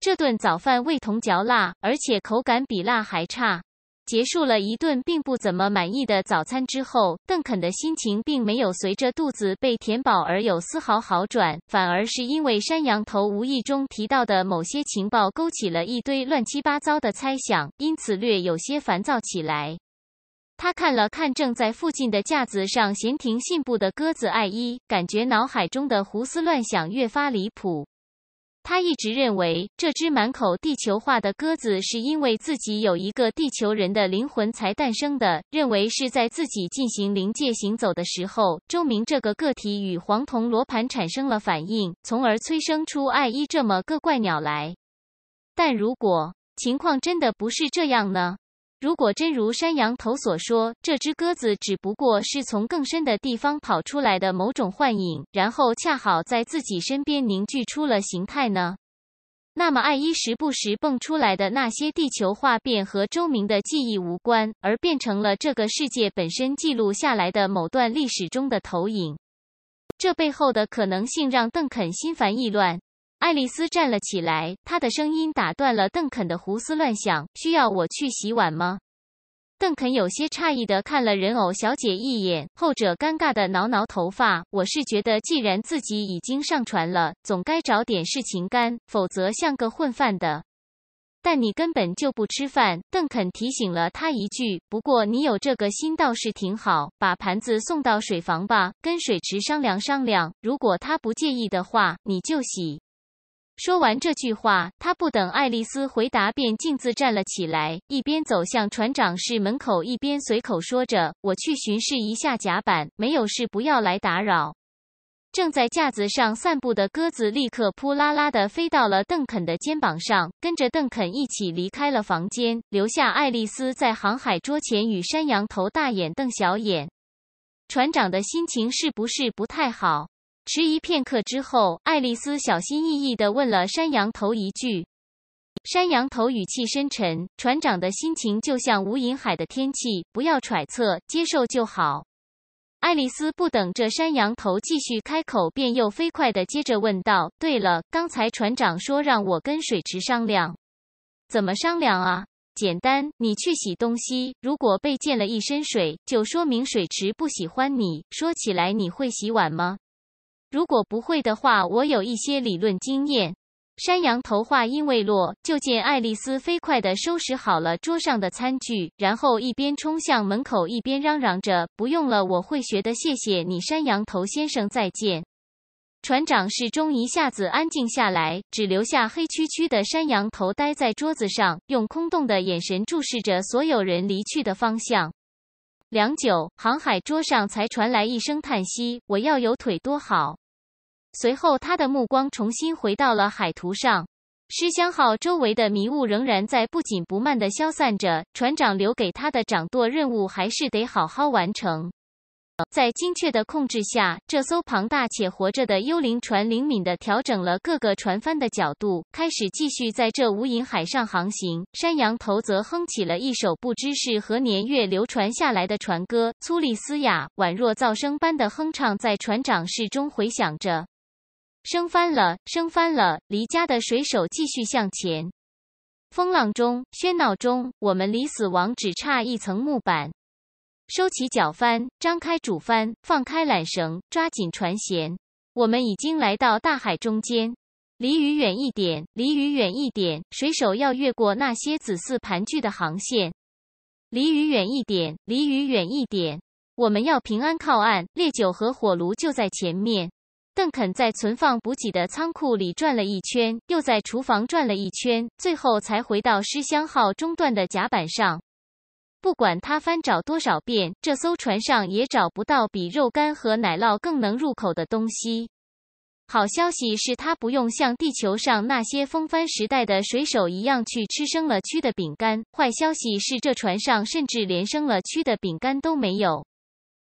这顿早饭味同嚼蜡，而且口感比辣还差。结束了一顿并不怎么满意的早餐之后，邓肯的心情并没有随着肚子被填饱而有丝毫好转，反而是因为山羊头无意中提到的某些情报勾起了一堆乱七八糟的猜想，因此略有些烦躁起来。他看了看正在附近的架子上闲庭信步的鸽子艾依，感觉脑海中的胡思乱想越发离谱。他一直认为这只满口地球话的鸽子是因为自己有一个地球人的灵魂才诞生的，认为是在自己进行灵界行走的时候，周明这个个体与黄铜罗盘产生了反应，从而催生出艾依这么个怪鸟来。但如果情况真的不是这样呢？如果真如山羊头所说，这只鸽子只不过是从更深的地方跑出来的某种幻影，然后恰好在自己身边凝聚出了形态呢？那么艾依时不时蹦出来的那些地球化变和周明的记忆无关，而变成了这个世界本身记录下来的某段历史中的投影。这背后的可能性让邓肯心烦意乱。爱丽丝站了起来，她的声音打断了邓肯的胡思乱想。需要我去洗碗吗？邓肯有些诧异地看了人偶小姐一眼，后者尴尬地挠挠头发。我是觉得，既然自己已经上船了，总该找点事情干，否则像个混饭的。但你根本就不吃饭。邓肯提醒了她一句。不过你有这个心倒是挺好，把盘子送到水房吧，跟水池商量商量，如果他不介意的话，你就洗。说完这句话，他不等爱丽丝回答，便径自站了起来，一边走向船长室门口，一边随口说着：“我去巡视一下甲板，没有事，不要来打扰。”正在架子上散步的鸽子立刻扑啦啦地飞到了邓肯的肩膀上，跟着邓肯一起离开了房间，留下爱丽丝在航海桌前与山羊头大眼瞪小眼。船长的心情是不是不太好？迟疑片刻之后，爱丽丝小心翼翼的问了山羊头一句。山羊头语气深沉，船长的心情就像无垠海的天气，不要揣测，接受就好。爱丽丝不等这山羊头继续开口，便又飞快的接着问道：“对了，刚才船长说让我跟水池商量，怎么商量啊？简单，你去洗东西，如果被溅了一身水，就说明水池不喜欢你。说起来，你会洗碗吗？”如果不会的话，我有一些理论经验。山羊头话音未落，就见爱丽丝飞快地收拾好了桌上的餐具，然后一边冲向门口，一边嚷嚷着：“不用了，我会学的。谢谢你，山羊头先生，再见。”船长室中一下子安静下来，只留下黑黢黢的山羊头呆在桌子上，用空洞的眼神注视着所有人离去的方向。良久，航海桌上才传来一声叹息：“我要有腿多好。”随后，他的目光重新回到了海图上。失香号周围的迷雾仍然在不紧不慢地消散着，船长留给他的掌舵任务还是得好好完成。在精确的控制下，这艘庞大且活着的幽灵船灵敏地调整了各个船帆的角度，开始继续在这无垠海上航行。山羊头则哼起了一首不知是何年月流传下来的船歌，粗粝嘶哑，宛若噪声般的哼唱在船长室中回响着：“升帆了，升帆了！离家的水手继续向前。风浪中，喧闹中，我们离死亡只差一层木板。”收起脚帆，张开主帆，放开缆绳，抓紧船舷。我们已经来到大海中间，离鱼远一点，离鱼远一点。水手要越过那些子嗣盘踞的航线，离鱼远一点，离鱼远一点。我们要平安靠岸，烈酒和火炉就在前面。邓肯在存放补给的仓库里转了一圈，又在厨房转了一圈，最后才回到尸乡号中段的甲板上。不管他翻找多少遍，这艘船上也找不到比肉干和奶酪更能入口的东西。好消息是他不用像地球上那些风帆时代的水手一样去吃生了蛆的饼干；坏消息是这船上甚至连生了蛆的饼干都没有。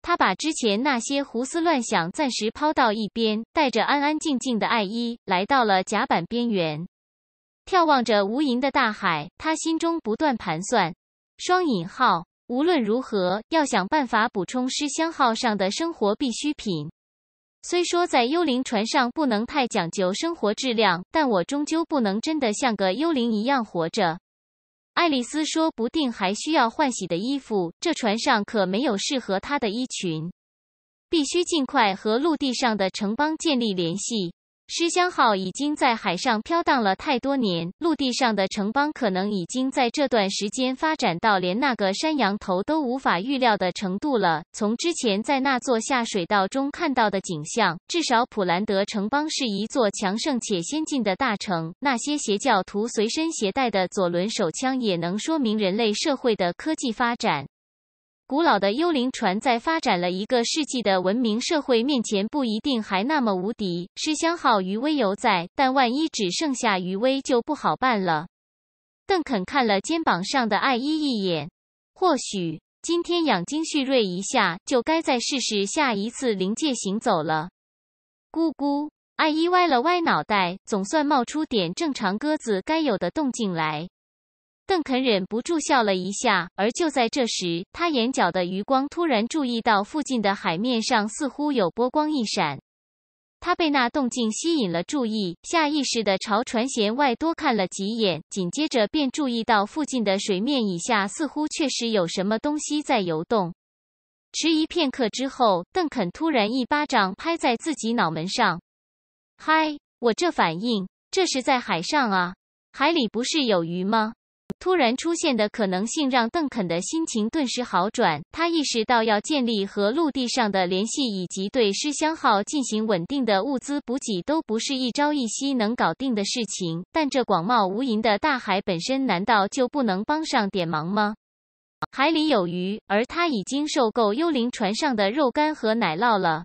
他把之前那些胡思乱想暂时抛到一边，带着安安静静的爱伊来到了甲板边缘，眺望着无垠的大海。他心中不断盘算。双引号，无论如何要想办法补充尸箱号上的生活必需品。虽说在幽灵船上不能太讲究生活质量，但我终究不能真的像个幽灵一样活着。爱丽丝说不定还需要换洗的衣服，这船上可没有适合她的衣裙。必须尽快和陆地上的城邦建立联系。失香号已经在海上飘荡了太多年，陆地上的城邦可能已经在这段时间发展到连那个山羊头都无法预料的程度了。从之前在那座下水道中看到的景象，至少普兰德城邦是一座强盛且先进的大城。那些邪教徒随身携带的左轮手枪也能说明人类社会的科技发展。古老的幽灵船在发展了一个世纪的文明社会面前，不一定还那么无敌。尸香号余威犹在，但万一只剩下余威就不好办了。邓肯看了肩膀上的艾依一眼，或许今天养精蓄锐一下，就该再试试下一次临界行走了。咕咕，艾依歪了歪脑袋，总算冒出点正常鸽子该有的动静来。邓肯忍不住笑了一下，而就在这时，他眼角的余光突然注意到附近的海面上似乎有波光一闪。他被那动静吸引了注意，下意识地朝船舷外多看了几眼，紧接着便注意到附近的水面以下似乎确实有什么东西在游动。迟疑片刻之后，邓肯突然一巴掌拍在自己脑门上：“嗨，我这反应，这是在海上啊！海里不是有鱼吗？”突然出现的可能性让邓肯的心情顿时好转。他意识到，要建立和陆地上的联系，以及对失乡号进行稳定的物资补给，都不是一朝一夕能搞定的事情。但这广袤无垠的大海本身，难道就不能帮上点忙吗？海里有鱼，而他已经受够幽灵船上的肉干和奶酪了。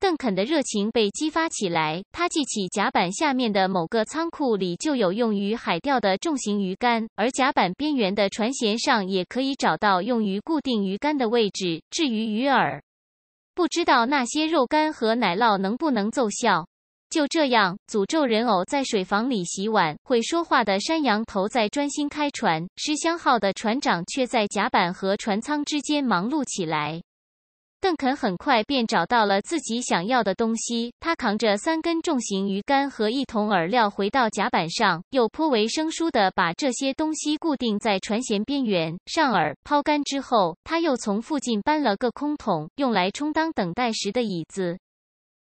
邓肯的热情被激发起来，他记起甲板下面的某个仓库里就有用于海钓的重型鱼竿，而甲板边缘的船舷上也可以找到用于固定鱼竿的位置。至于鱼饵，不知道那些肉干和奶酪能不能奏效。就这样，诅咒人偶在水房里洗碗，会说话的山羊头在专心开船，失香号的船长却在甲板和船舱之间忙碌起来。邓肯很快便找到了自己想要的东西。他扛着三根重型鱼竿和一桶饵料回到甲板上，又颇为生疏地把这些东西固定在船舷边缘。上饵、抛竿之后，他又从附近搬了个空桶，用来充当等待时的椅子。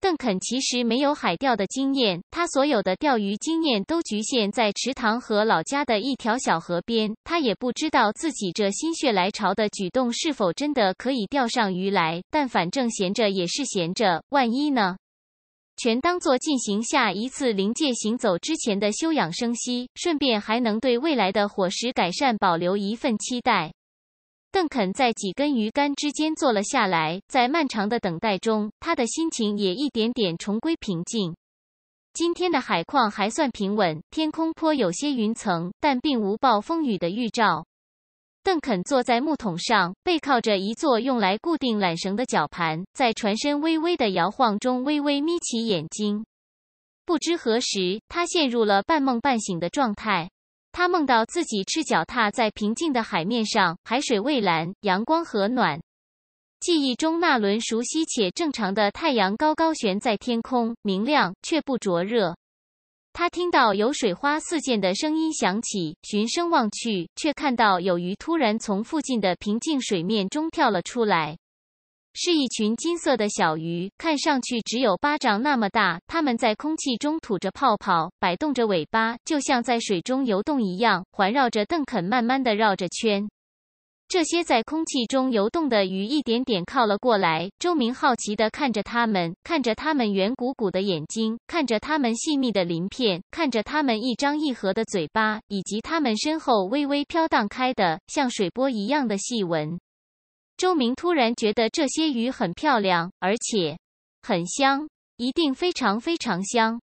邓肯其实没有海钓的经验，他所有的钓鱼经验都局限在池塘和老家的一条小河边。他也不知道自己这心血来潮的举动是否真的可以钓上鱼来，但反正闲着也是闲着，万一呢？全当做进行下一次灵界行走之前的休养生息，顺便还能对未来的伙食改善保留一份期待。邓肯在几根鱼竿之间坐了下来，在漫长的等待中，他的心情也一点点重归平静。今天的海况还算平稳，天空颇有些云层，但并无暴风雨的预兆。邓肯坐在木桶上，背靠着一座用来固定缆绳的绞盘，在船身微微的摇晃中，微微眯起眼睛。不知何时，他陷入了半梦半醒的状态。他梦到自己赤脚踏在平静的海面上，海水蔚蓝，阳光和暖。记忆中那轮熟悉且正常的太阳高高悬在天空，明亮却不灼热。他听到有水花四溅的声音响起，循声望去，却看到有鱼突然从附近的平静水面中跳了出来。是一群金色的小鱼，看上去只有巴掌那么大。它们在空气中吐着泡泡，摆动着尾巴，就像在水中游动一样，环绕着邓肯慢慢的绕着圈。这些在空气中游动的鱼一点点靠了过来。周明好奇地看着它们，看着它们圆鼓鼓的眼睛，看着它们细密的鳞片，看着它们一张一合的嘴巴，以及它们身后微微飘荡开的像水波一样的细纹。周明突然觉得这些鱼很漂亮，而且很香，一定非常非常香。